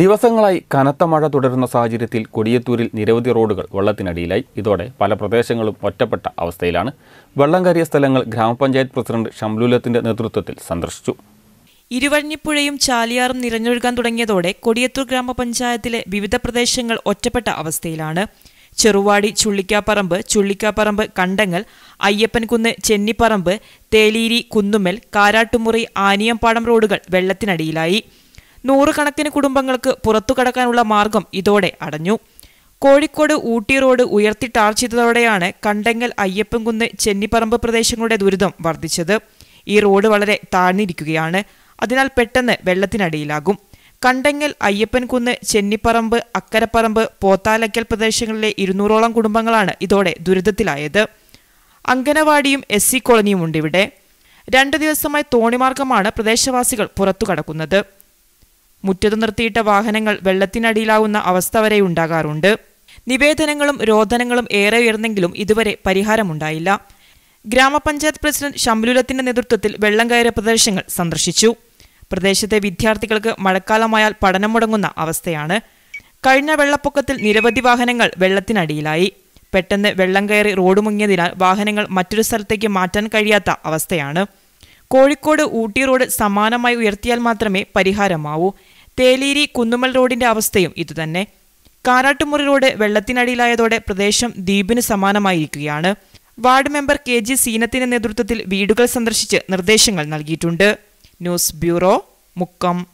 ദിവസങ്ങളായി കനത്ത മഴ തുടരുന്ന സാഹചര്യത്തിൽ കൊടിയത്തൂരിൽ നിരവധി റോഡുകൾ വെള്ളത്തിനടിയിലായി ഇതോടെ പല പ്രദേശങ്ങളും ഒറ്റപ്പെട്ട അവസ്ഥയിലാണ് വെള്ളം കയറിയ സ്ഥലങ്ങൾ ഗ്രാമപഞ്ചായത്ത് പ്രസിഡന്റ് ഷംലുലത്തിന്റെ നേതൃത്വത്തിൽ സന്ദർശിച്ചു ഇരുവഴിഞ്ഞിപ്പുഴയും ചാലിയാറും നിറഞ്ഞൊഴുകാൻ തുടങ്ങിയതോടെ കൊടിയത്തൂർ ഗ്രാമപഞ്ചായത്തിലെ വിവിധ പ്രദേശങ്ങൾ ഒറ്റപ്പെട്ട അവസ്ഥയിലാണ് ചെറുവാടി ചുള്ളിക്കാപ്പറമ്പ് ചുള്ളിക്കാപ്പറമ്പ് കണ്ടങ്ങൽ അയ്യപ്പൻകുന്ന് ചെന്നിപ്പറമ്പ് തേലീരി കുന്നുമ്മൽ കാരാട്ടുമുറി ആനിയമ്പാടം റോഡുകൾ വെള്ളത്തിനടിയിലായി നൂറുകണക്കിന് കുടുംബങ്ങൾക്ക് പുറത്തു കടക്കാനുള്ള മാർഗം ഇതോടെ അടഞ്ഞു കോഴിക്കോട് ഊട്ടി റോഡ് ഉയർത്തി ടാർ ചെയ്തതോടെയാണ് അയ്യപ്പൻകുന്ന് ചെന്നിപ്പറമ്പ് പ്രദേശങ്ങളുടെ ദുരിതം വർദ്ധിച്ചത് ഈ റോഡ് വളരെ താഴ്ന്നിരിക്കുകയാണ് അതിനാൽ പെട്ടെന്ന് വെള്ളത്തിനടിയിലാകും കണ്ടെങ്കൽ അയ്യപ്പൻകുന്ന് ചെന്നിപ്പറമ്പ് അക്കരപ്പറമ്പ് പോത്താലക്കൽ പ്രദേശങ്ങളിലെ ഇരുന്നൂറോളം കുടുംബങ്ങളാണ് ഇതോടെ ദുരിതത്തിലായത് അംഗനവാടിയും എസ് സി കോളനിയും ഇവിടെ രണ്ടു ദിവസമായി തോണിമാർഗമാണ് പ്രദേശവാസികൾ പുറത്തു കടക്കുന്നത് മുറ്റത്ത് നിർത്തിയിട്ട വാഹനങ്ങൾ വെള്ളത്തിനടിയിലാവുന്ന അവസ്ഥ വരെ ഉണ്ടാകാറുണ്ട് നിവേദനങ്ങളും രോധനങ്ങളും ഏറെ ഉയർന്നെങ്കിലും ഇതുവരെ പരിഹാരമുണ്ടായില്ല ഗ്രാമപഞ്ചായത്ത് പ്രസിഡന്റ് ശംലുലത്തിന്റെ നേതൃത്വത്തിൽ വെള്ളം കയറിയ പ്രദേശങ്ങൾ സന്ദർശിച്ചു പ്രദേശത്തെ വിദ്യാർത്ഥികൾക്ക് മഴക്കാലമായാൽ പഠനം മുടങ്ങുന്ന അവസ്ഥയാണ് കഴിഞ്ഞ വെള്ളപ്പൊക്കത്തിൽ നിരവധി വാഹനങ്ങൾ വെള്ളത്തിനടിയിലായി പെട്ടെന്ന് വെള്ളം കയറി റോഡ് മുങ്ങിയതിനാൽ വാഹനങ്ങൾ മറ്റൊരു സ്ഥലത്തേക്ക് മാറ്റാൻ കഴിയാത്ത അവസ്ഥയാണ് കോഴിക്കോട് ഊട്ടി റോഡ് സമാനമായി ഉയർത്തിയാൽ മാത്രമേ പരിഹാരമാവൂ തേലേരി കുന്നുമൽ റോഡിന്റെ അവസ്ഥയും ഇതുതന്നെ കാരാട്ടുമുറി റോഡ് വെള്ളത്തിനടിയിലായതോടെ പ്രദേശം ദ്വീപിന് സമാനമായിരിക്കുകയാണ് വാർഡ് മെമ്പർ കെ ജി സീനത്തിന്റെ നേതൃത്വത്തിൽ വീടുകൾ സന്ദർശിച്ച് നിർദ്ദേശങ്ങൾ നൽകിയിട്ടുണ്ട് ന്യൂസ് ബ്യൂറോ മുക്കം